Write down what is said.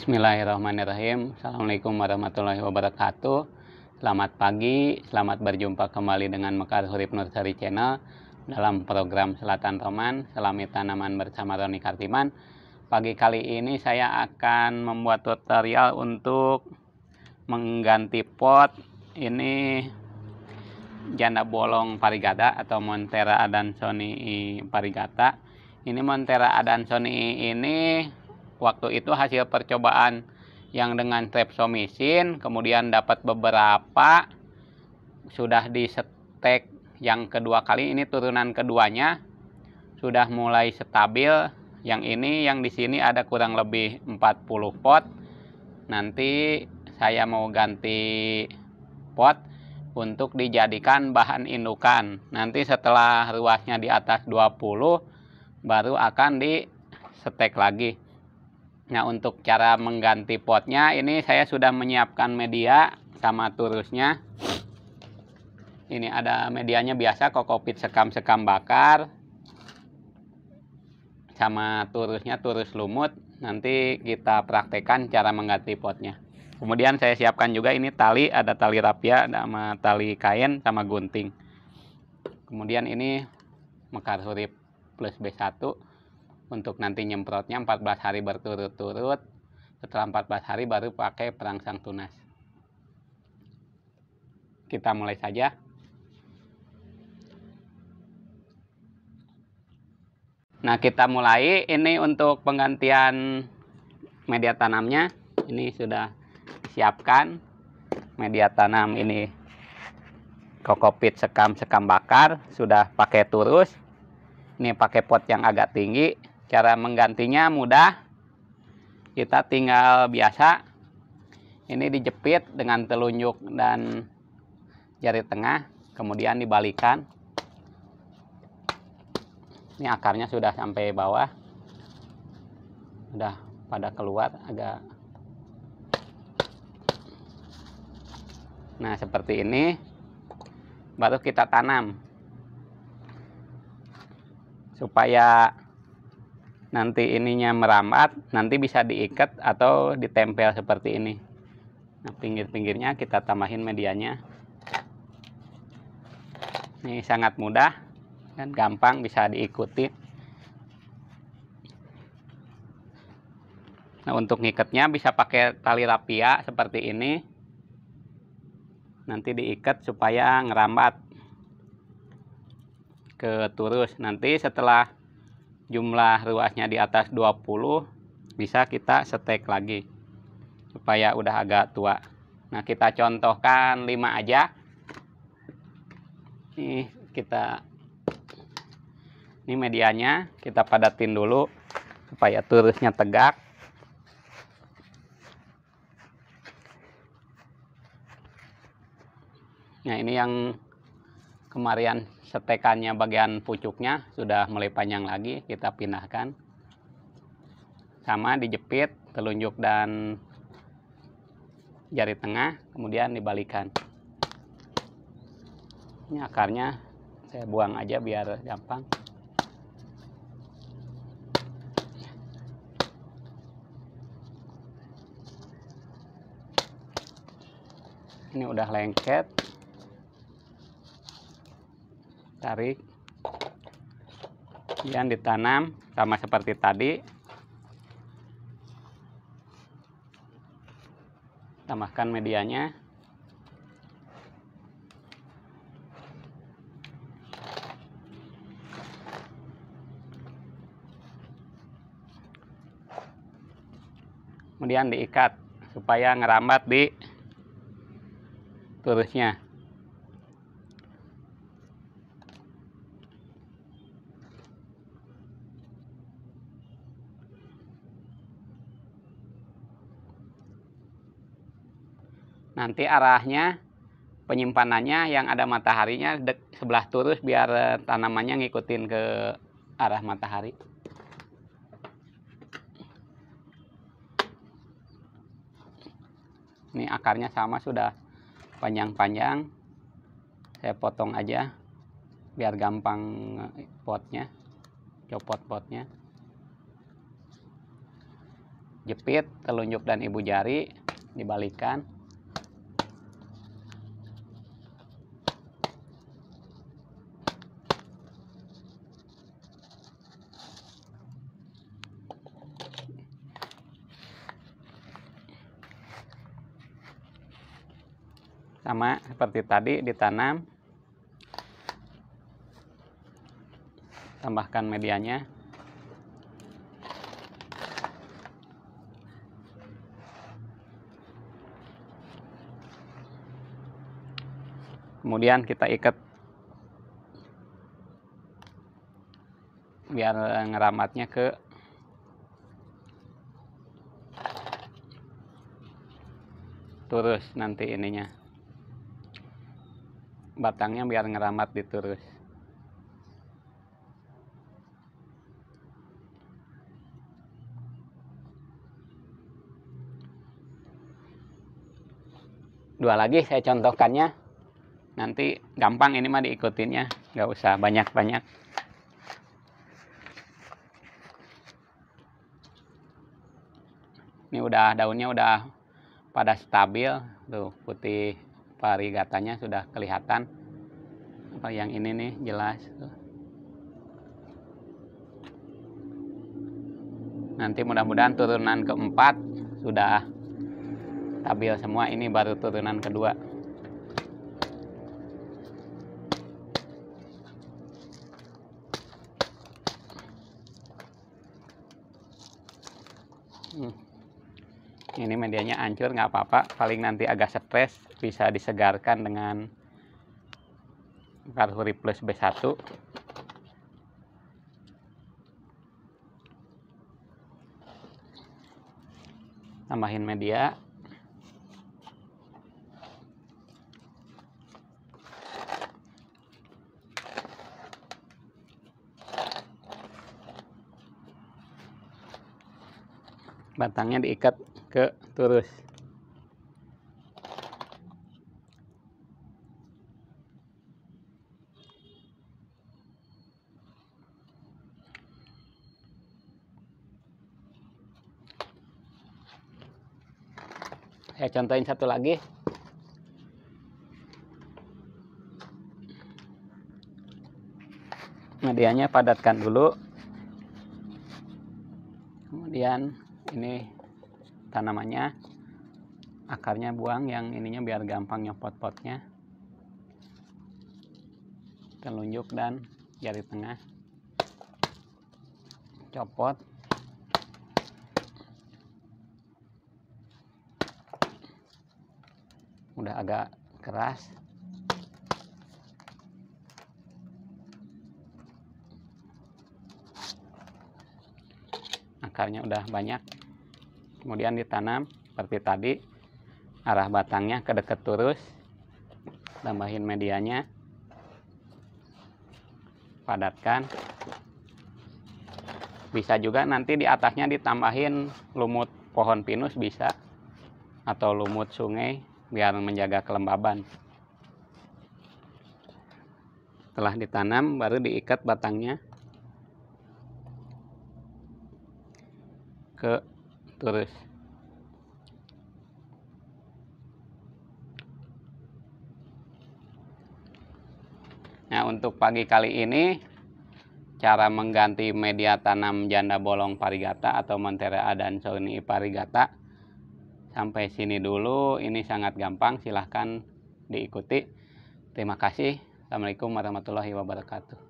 Bismillahirrahmanirrahim. Assalamualaikum warahmatullahi wabarakatuh. Selamat pagi, selamat berjumpa kembali dengan Mekar Hurib Nursari Channel dalam program Selatan Roman, Selami Tanaman bersama Roni Kartiman. Pagi kali ini saya akan membuat tutorial untuk mengganti pot ini janda bolong parigata atau Montera Adansoni parigata. Ini Montera Adansoni ini Waktu itu hasil percobaan yang dengan streptomisin kemudian dapat beberapa sudah di setek yang kedua kali ini turunan keduanya sudah mulai stabil yang ini yang di sini ada kurang lebih 40 pot nanti saya mau ganti pot untuk dijadikan bahan indukan nanti setelah ruasnya di atas 20 baru akan di setek lagi Nah untuk cara mengganti potnya ini saya sudah menyiapkan media sama turusnya. Ini ada medianya biasa kokopit sekam-sekam bakar. Sama turusnya turus lumut. Nanti kita praktekkan cara mengganti potnya. Kemudian saya siapkan juga ini tali, ada tali rapia, ada sama tali kain, sama gunting. Kemudian ini mekar surip plus B1 untuk nanti nyemprotnya 14 hari berturut-turut setelah 14 hari baru pakai perangsang tunas kita mulai saja nah kita mulai ini untuk penggantian media tanamnya ini sudah siapkan media tanam ini kokopit sekam sekam bakar sudah pakai turus ini pakai pot yang agak tinggi Cara menggantinya mudah. Kita tinggal biasa. Ini dijepit dengan telunjuk dan jari tengah. Kemudian dibalikan. Ini akarnya sudah sampai bawah. Sudah pada keluar agak. Nah seperti ini. Baru kita tanam supaya nanti ininya merambat, nanti bisa diikat atau ditempel seperti ini nah pinggir-pinggirnya kita tambahin medianya ini sangat mudah dan gampang bisa diikuti nah untuk ngikatnya bisa pakai tali rapia seperti ini nanti diikat supaya ngerambat ke turus nanti setelah jumlah ruasnya di atas 20 bisa kita setek lagi supaya udah agak tua nah kita contohkan 5 aja nih kita ini medianya kita padatin dulu supaya turisnya tegak nah ini yang Kemarin setekannya bagian pucuknya sudah mulai panjang lagi kita pindahkan sama dijepit telunjuk dan jari tengah kemudian dibalikan ini akarnya saya buang aja biar gampang ini udah lengket tarik yang ditanam sama seperti tadi tambahkan medianya kemudian diikat supaya ngerambat di turusnya nanti arahnya penyimpanannya yang ada mataharinya sebelah turus biar eh, tanamannya ngikutin ke arah matahari. Ini akarnya sama sudah panjang-panjang. Saya potong aja biar gampang eh, potnya, copot potnya. Jepit, telunjuk dan ibu jari dibalikan. sama seperti tadi ditanam tambahkan medianya kemudian kita ikat biar ngeramatnya ke terus nanti ininya batangnya biar ngeramat terus. dua lagi saya contohkannya nanti gampang ini mah diikutinnya nggak usah banyak-banyak ini udah daunnya udah pada stabil tuh putih parigatanya sudah kelihatan apa yang ini nih jelas nanti mudah-mudahan turunan keempat sudah stabil semua ini baru turunan kedua hmm ini medianya hancur nggak apa-apa paling nanti agak stres bisa disegarkan dengan Karhuri Plus B1 tambahin media batangnya diikat ke terus saya contohin satu lagi medianya padatkan dulu kemudian ini tanamannya akarnya buang yang ininya biar gampang nyopot potnya telunjuk dan jari tengah copot udah agak keras akarnya udah banyak kemudian ditanam seperti tadi arah batangnya ke dekat terus tambahin medianya padatkan bisa juga nanti di atasnya ditambahin lumut pohon pinus bisa atau lumut sungai biar menjaga kelembaban setelah ditanam baru diikat batangnya ke terus Nah untuk pagi kali ini cara mengganti media tanam janda bolong parigata atau dan Sony parigata sampai sini dulu ini sangat gampang silahkan diikuti terima kasih Assalamualaikum warahmatullahi wabarakatuh